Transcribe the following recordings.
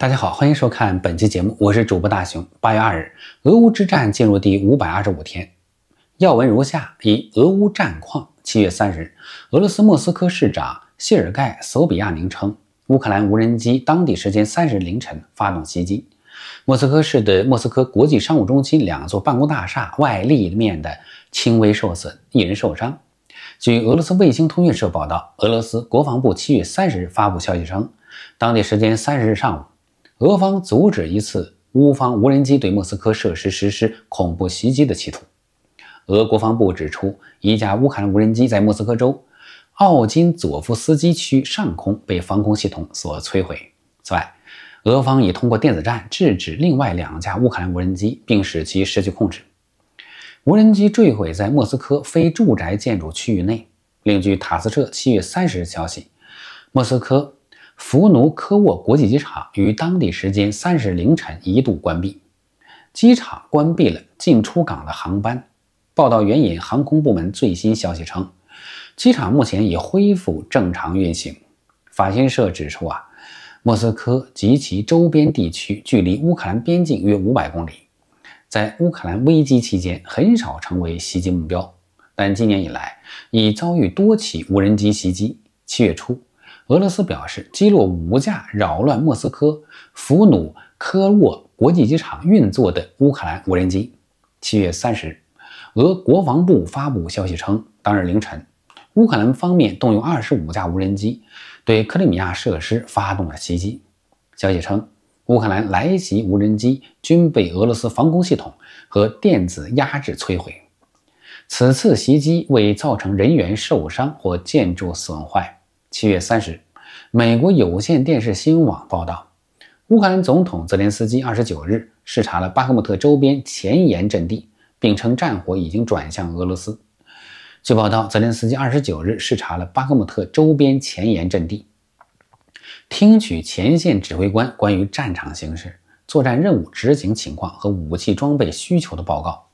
大家好，欢迎收看本期节目，我是主播大熊。八月二日，俄乌之战进入第五百二十五天。要闻如下：一、俄乌战况。七月三十日，俄罗斯莫斯科市长谢尔盖·索比亚宁称，乌克兰无人机当地时间三十日凌晨发动袭击，莫斯科市的莫斯科国际商务中心两座办公大厦外立面的轻微受损，一人受伤。据俄罗斯卫星通讯社报道，俄罗斯国防部七月三十日发布消息称，当地时间三十日上午。俄方阻止一次乌方无人机对莫斯科设施实施恐怖袭击的企图。俄国防部指出，一架乌克兰无人机在莫斯科州奥金佐夫斯基区上空被防空系统所摧毁。此外，俄方已通过电子战制止另外两架乌克兰无人机，并使其失去控制。无人机坠毁在莫斯科非住宅建筑区域内。另据塔斯社七月三十日消息，莫斯科。福奴科沃国际机场于当地时间三十凌晨一度关闭，机场关闭了进出港的航班。报道援引航空部门最新消息称，机场目前已恢复正常运行。法新社指出，啊，莫斯科及其周边地区距离乌克兰边境约五百公里，在乌克兰危机期间很少成为袭击目标，但今年以来已遭遇多起无人机袭击。七月初。俄罗斯表示击落五架扰乱莫斯科伏努科沃国际机场运作的乌克兰无人机。七月三十日，俄国防部发布消息称，当日凌晨，乌克兰方面动用二十五架无人机对克里米亚设施发动了袭击。消息称，乌克兰来袭无人机均被俄罗斯防空系统和电子压制摧毁。此次袭击未造成人员受伤或建筑损坏。七月三十日，美国有线电视新闻网报道，乌克兰总统泽连斯基二十九日视察了巴赫穆特周边前沿阵地，并称战火已经转向俄罗斯。据报道，泽连斯基二十九日视察了巴赫穆特周边前沿阵地，听取前线指挥官关于战场形势、作战任务执行情况和武器装备需求的报告。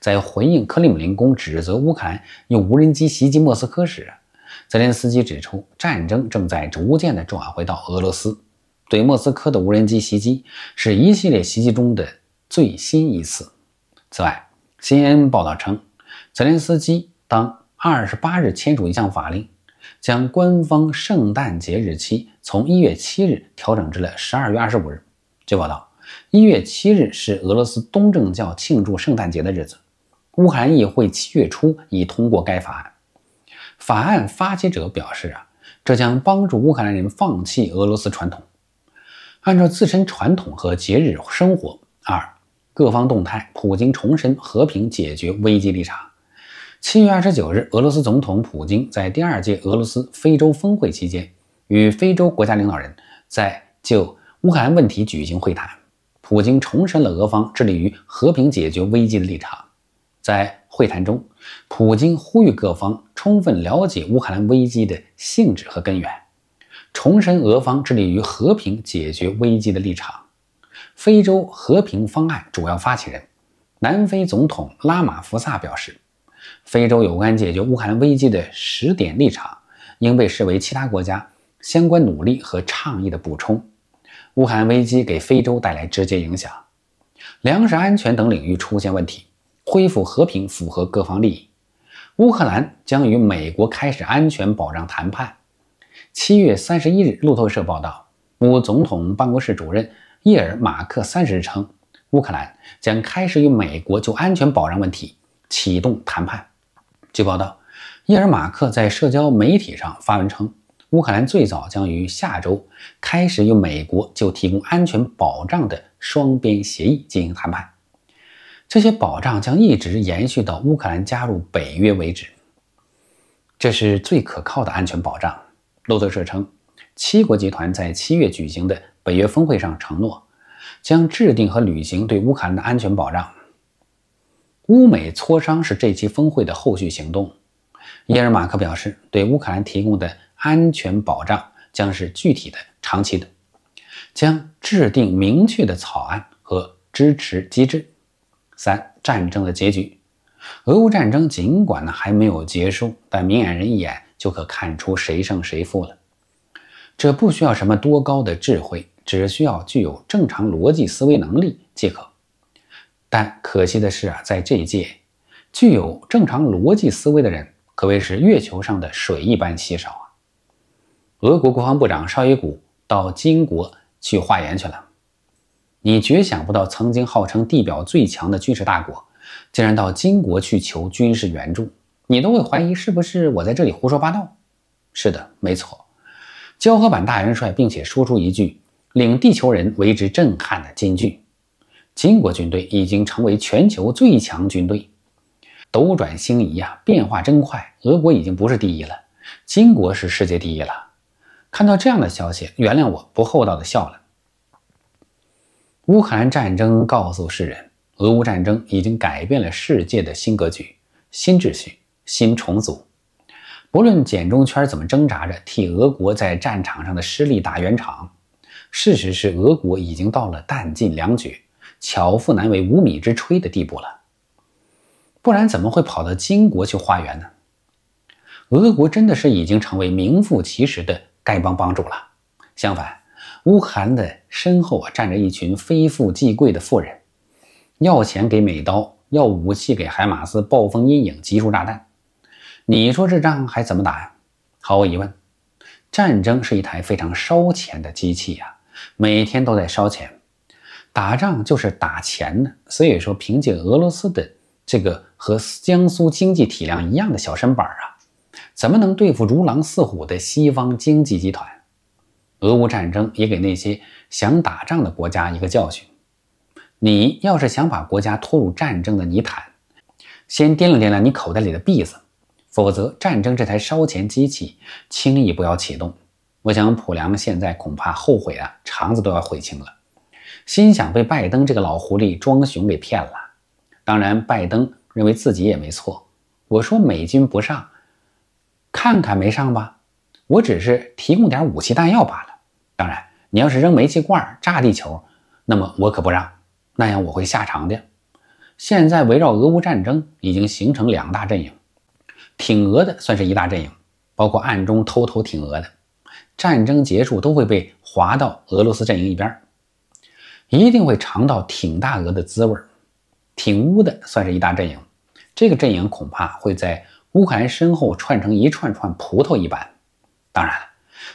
在回应克里姆林宫指责乌克兰用无人机袭击莫斯科时，泽连斯基指出，战争正在逐渐地转回到俄罗斯。对莫斯科的无人机袭击是一系列袭击中的最新一次。此外，CNN 报道称，泽连斯基当二十八日签署一项法令，将官方圣诞节日期从一月七日调整至了十二月二十五日。据报道，一月七日是俄罗斯东正教庆祝圣诞节的日子。乌克兰议会七月初已通过该法案。法案发起者表示：“啊，这将帮助乌克兰人放弃俄罗斯传统，按照自身传统和节日生活。”二各方动态，普京重申和平解决危机立场。七月二十九日，俄罗斯总统普京在第二届俄罗斯非洲峰会期间，与非洲国家领导人，在就乌克兰问题举行会谈。普京重申了俄方致力于和平解决危机的立场，在。会谈中，普京呼吁各方充分了解乌克兰危机的性质和根源，重申俄方致力于和平解决危机的立场。非洲和平方案主要发起人、南非总统拉马福萨表示，非洲有关解决乌克兰危机的十点立场应被视为其他国家相关努力和倡议的补充。乌克兰危机给非洲带来直接影响，粮食安全等领域出现问题。恢复和平符合各方利益。乌克兰将与美国开始安全保障谈判。七月三十一日，路透社报道，乌总统办公室主任叶尔马克三十日称，乌克兰将开始与美国就安全保障问题启动谈判。据报道，叶尔马克在社交媒体上发文称，乌克兰最早将于下周开始与美国就提供安全保障的双边协议进行谈判。这些保障将一直延续到乌克兰加入北约为止。这是最可靠的安全保障，路透社称。七国集团在七月举行的北约峰会上承诺，将制定和履行对乌克兰的安全保障。乌美磋商是这期峰会的后续行动。耶尔马克表示，对乌克兰提供的安全保障将是具体的、长期的，将制定明确的草案和支持机制。三战争的结局，俄乌战争尽管呢还没有结束，但明眼人一眼就可看出谁胜谁负了。这不需要什么多高的智慧，只需要具有正常逻辑思维能力即可。但可惜的是啊，在这一届，具有正常逻辑思维的人可谓是月球上的水一般稀少啊。俄国国防部长绍伊古到金国去化缘去了。你绝想不到，曾经号称地表最强的军事大国，竟然到金国去求军事援助。你都会怀疑是不是我在这里胡说八道？是的，没错。交合版大元帅，并且说出一句令地球人为之震撼的金句：金国军队已经成为全球最强军队。斗转星移啊，变化真快。俄国已经不是第一了，金国是世界第一了。看到这样的消息，原谅我不厚道的笑了。乌克兰战争告诉世人，俄乌战争已经改变了世界的新格局、新秩序、新重组。不论简中圈怎么挣扎着替俄国在战场上的失利打圆场，事实是俄国已经到了弹尽粮绝、巧妇难为无米之炊的地步了。不然怎么会跑到金国去化缘呢？俄国真的是已经成为名副其实的丐帮帮主了。相反。乌克兰的身后啊，站着一群非富即贵的富人，要钱给美刀，要武器给海马斯、暴风、阴影、集束炸弹。你说这仗还怎么打呀？毫无疑问，战争是一台非常烧钱的机器呀，每天都在烧钱。打仗就是打钱呢，所以说，凭借俄罗斯的这个和江苏经济体量一样的小身板啊，怎么能对付如狼似虎的西方经济集团？俄乌战争也给那些想打仗的国家一个教训：你要是想把国家拖入战争的泥潭，先掂量掂量你口袋里的币子，否则战争这台烧钱机器轻易不要启动。我想普良现在恐怕后悔啊，肠子都要悔青了，心想被拜登这个老狐狸装熊给骗了。当然，拜登认为自己也没错。我说美金不上，看看没上吧。我只是提供点武器弹药罢了。当然，你要是扔煤气罐炸地球，那么我可不让，那样我会下场的。现在围绕俄乌战争已经形成两大阵营，挺俄的算是一大阵营，包括暗中偷偷挺俄的，战争结束都会被划到俄罗斯阵营一边，一定会尝到挺大俄的滋味。挺乌的算是一大阵营，这个阵营恐怕会在乌克兰身后串成一串串葡萄一般。当然了，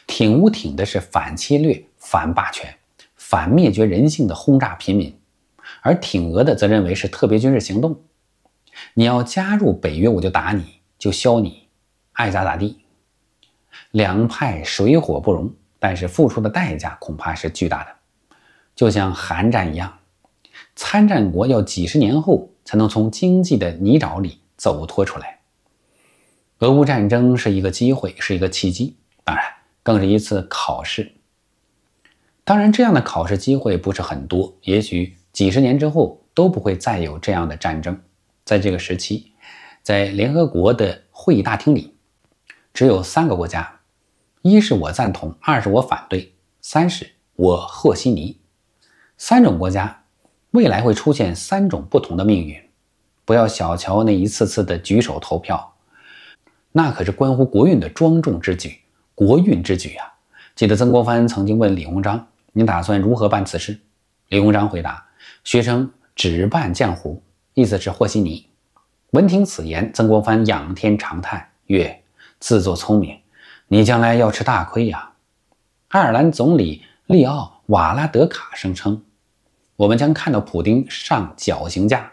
挺乌挺的是反侵略、反霸权、反灭绝人性的轰炸平民，而挺俄的则认为是特别军事行动。你要加入北约，我就打你，就削你，爱咋咋地。两派水火不容，但是付出的代价恐怕是巨大的，就像韩战一样，参战国要几十年后才能从经济的泥沼里走脱出来。俄乌战争是一个机会，是一个契机。更是一次考试。当然，这样的考试机会不是很多，也许几十年之后都不会再有这样的战争。在这个时期，在联合国的会议大厅里，只有三个国家：一是我赞同，二是我反对，三是我和稀泥。三种国家未来会出现三种不同的命运。不要小瞧那一次次的举手投票，那可是关乎国运的庄重之举。国运之举啊！记得曾国藩曾经问李鸿章：“你打算如何办此事？”李鸿章回答：“学生只办浆糊，意思是和稀泥。”闻听此言，曾国藩仰天长叹，曰：“自作聪明，你将来要吃大亏呀！”爱尔兰总理利奥·瓦拉德卡声称：“我们将看到普京上绞刑架，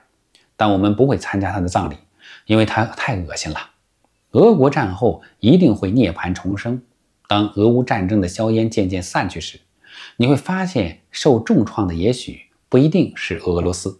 但我们不会参加他的葬礼，因为他太恶心了。”俄国战后一定会涅槃重生。当俄乌战争的硝烟渐渐散去时，你会发现，受重创的也许不一定是俄罗斯。